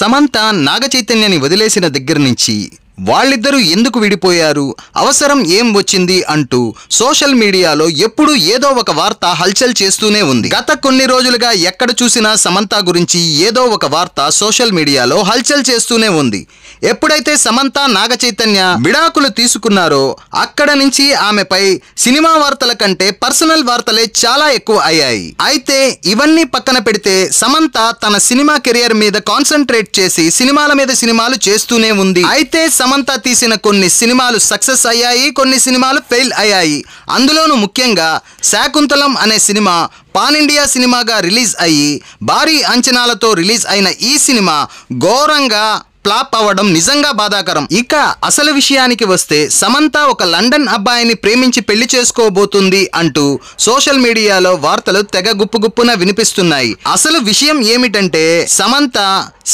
సమంత నాగచైతన్యని వదిలేసిన దగ్గర నుంచి వాళ్ళిద్దరూ ఎందుకు విడిపోయారు అవసరం ఏం వచ్చింది అంటూ సోషల్ మీడియాలో ఎప్పుడూ ఏదో ఒక వార్త హల్చల్ చేస్తూనే ఉంది గత కొన్ని రోజులుగా ఎక్కడ చూసినా సమంత గురించి ఏదో ఒక వార్త సోషల్ మీడియాలో హల్చల్ చేస్తూనే ఉంది ఎప్పుడైతే సమంత నాగ చైతన్య విడాకులు తీసుకున్నారో అక్కడ నుంచి ఆమెపై సినిమా వార్తల కంటే పర్సనల్ వార్తలే చాలా ఎక్కువ అయ్యాయి అయితే ఇవన్నీ పక్కన పెడితే సమంత తన సినిమా కెరియర్ మీద కాన్సన్ట్రేట్ చేసి సినిమాల మీద సినిమాలు చేస్తూనే ఉంది అయితే సమంత తీసిన కొన్ని సినిమాలు సక్సెస్ అయ్యాయి కొన్ని సినిమాలు ఫెయిల్ అయ్యాయి అందులోనూ ముఖ్యంగా శాకుంతలం అనే సినిమా పాన్ ఇండియా సినిమాగా రిలీజ్ అయ్యి భారీ అంచనాలతో రిలీజ్ అయిన ఈ సినిమా ఘోరంగా ప్లాప్ అవ్వడం నిజంగా బాధాకరం ఇక అసలు విషయానికి వస్తే సమంత ఒక లండన్ అబ్బాయిని ప్రేమించి పెళ్లి చేసుకోబోతుంది అంటూ సోషల్ మీడియాలో వార్తలు తెగ గుప్పుగుప్పున వినిపిస్తున్నాయి అసలు విషయం ఏమిటంటే Samantha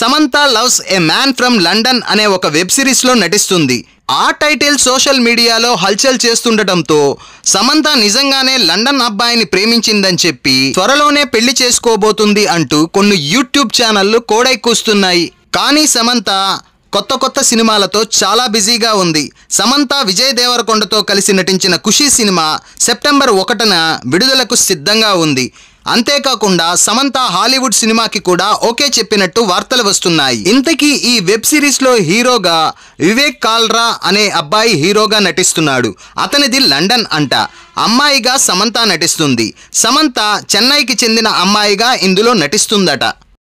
Samantha loves a man from London అనే ఒక వెబ్ సిరీస్ లో నటిస్తుంది ఆ టైటిల్ సోషల్ మీడియాలో హల్చల్ చేస్తుండటంతో సమంత నిజంగానే లండన్ అబ్బాయిని ప్రేమించిందని చెప్పి త్వరలోనే పెళ్లి చేసుకోబోతుంది అంటూ కొన్ని యూట్యూబ్ ఛానళ్లు కోడై కూస్తున్నాయి కానీ సమంత కొత్త కొత్త సినిమాలతో చాలా బిజీగా ఉంది సమంత విజయ్ దేవరకొండతో కలిసి నటించిన ఖుషీ సినిమా సెప్టెంబర్ ఒకటిన విడుదలకు సిద్ధంగా ఉంది అంతేకాకుండా సమంత హాలీవుడ్ సినిమాకి కూడా ఓకే చెప్పినట్టు వార్తలు వస్తున్నాయి ఇంతకీ ఈ వెబ్ సిరీస్లో హీరోగా వివేక్ కాల్రా అనే అబ్బాయి హీరోగా నటిస్తున్నాడు అతనిది లండన్ అంట అమ్మాయిగా సమంత నటిస్తుంది సమంత చెన్నైకి చెందిన అమ్మాయిగా ఇందులో నటిస్తుందట